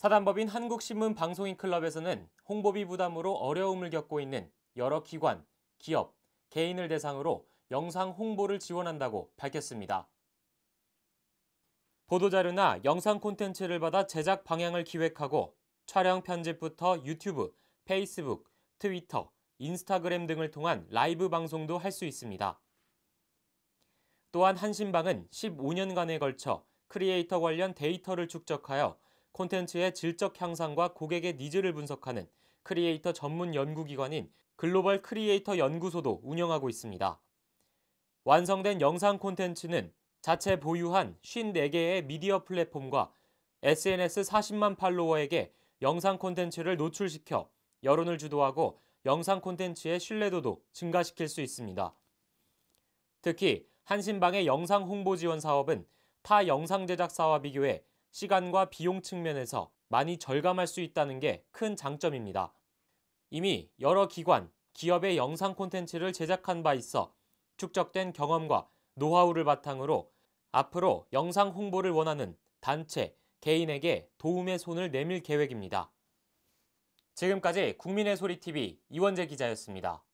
사단법인 한국신문 방송인클럽에서는 홍보비 부담으로 어려움을 겪고 있는 여러 기관, 기업, 개인을 대상으로 영상 홍보를 지원한다고 밝혔습니다. 보도자료나 영상 콘텐츠를 받아 제작 방향을 기획하고 촬영 편집부터 유튜브, 페이스북, 트위터, 인스타그램 등을 통한 라이브 방송도 할 수 있습니다. 또한 한신방은 15년간에 걸쳐 크리에이터 관련 데이터를 축적하여 콘텐츠의 질적 향상과 고객의 니즈를 분석하는 크리에이터 전문 연구기관인 글로벌 크리에이터 연구소도 운영하고 있습니다. 완성된 영상 콘텐츠는 자체 보유한 54개의 미디어 플랫폼과 SNS 40만 팔로워에게 영상 콘텐츠를 노출시켜 여론을 주도하고 영상 콘텐츠의 신뢰도도 증가시킬 수 있습니다. 특히 한신방의 영상 홍보 지원 사업은 타 영상 제작사와 비교해 시간과 비용 측면에서 많이 절감할 수 있다는 게 큰 장점입니다. 이미 여러 기관, 기업의 영상 콘텐츠를 제작한 바 있어 축적된 경험과 노하우를 바탕으로 앞으로 영상 홍보를 원하는 단체, 개인에게 도움의 손을 내밀 계획입니다. 지금까지 국민의 소리 TV 이원재 기자였습니다.